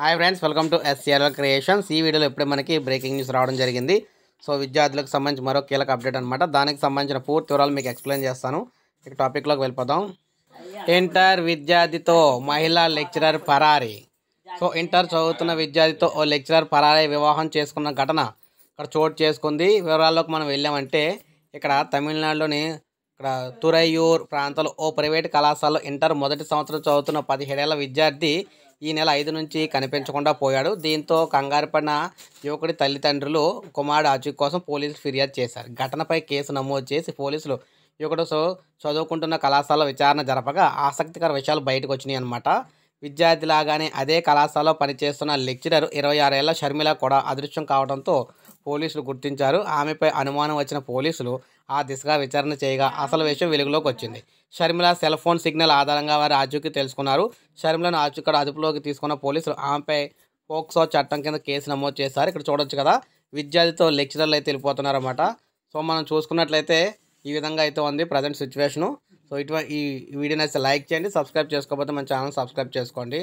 hi friends welcome to SCRL creations ఈ వీడియోలో ఇప్పుడే మనకి బ్రేకింగ్ న్యూస్ రావడం జరిగింది సో విద్యార్థులకు సంబంధించి మరో కీలక అప్డేట్ అనమాట దానికి సంబంధించిన పూర్తి వివరాలు మీకు ఎక్స్ప్లెయిన్ చేస్తాను ఇక టాపిక్లోకి వెళ్ళిపోదాం ఇంటర్ విద్యార్థితో మహిళా లెక్చరర్ పరారి సో ఇంటర్ చదువుతున్న విద్యార్థితో ఓ లెక్చరర్ పరారి వివాహం చేసుకున్న ఘటన ఇక్కడ చోటు చేసుకుంది వివరాల్లోకి మనం వెళ్ళామంటే ఇక్కడ తమిళనాడులోని ఇక్కడ తురయ్యూర్ ప్రాంతంలో ఓ ప్రైవేట్ కళాశాలలో ఇంటర్ మొదటి సంవత్సరం చదువుతున్న పదిహేడేళ్ల విద్యార్థి ఈ నెల ఐదు నుంచి కనిపించకుండా పోయాడు దీంతో కంగారుపడిన యువకుడి తల్లిదండ్రులు కుమారుడు అచ్యుత్ కోసం పోలీసులు ఫిర్యాదు చేశారు ఘటనపై కేసు నమోదు చేసి పోలీసులు యువకుడు చదువుకుంటున్న కళాశాల విచారణ జరపగా ఆసక్తికర విషయాలు బయటకు వచ్చినాయి అనమాట విద్యార్థిలాగానే అదే కళాశాలలో పనిచేస్తున్న లెక్చరర్ ఇరవై ఆరేళ్ల షర్మిల కూడా అదృశ్యం కావడంతో పోలీసులు గుర్తించారు ఆమెపై అనుమానం వచ్చిన పోలీసులు ఆ దిశగా విచారణ చేయగా అసలు విషయం వెలుగులోకి వచ్చింది షర్మిల సెల్ ఫోన్ సిగ్నల్ ఆధారంగా వారు ఆచూకీ తెలుసుకున్నారు షర్మిలను ఆచూకడ అదుపులోకి తీసుకున్న పోలీసులు ఆమెపై పోక్సో చట్టం కింద కేసు నమోదు చేశారు ఇక్కడ చూడొచ్చు కదా విద్యార్థితో లెక్చరర్లు అయితే వెళ్ళిపోతున్నారన్నమాట సో మనం చూసుకున్నట్లయితే ఈ విధంగా అయితే ఉంది ప్రజెంట్ సిచ్యువేషను సో ఇటువంటి ఈ వీడియోని అయితే లైక్ చేయండి సబ్స్క్రైబ్ చేసుకోకపోతే మన ఛానల్ సబ్స్క్రైబ్ చేసుకోండి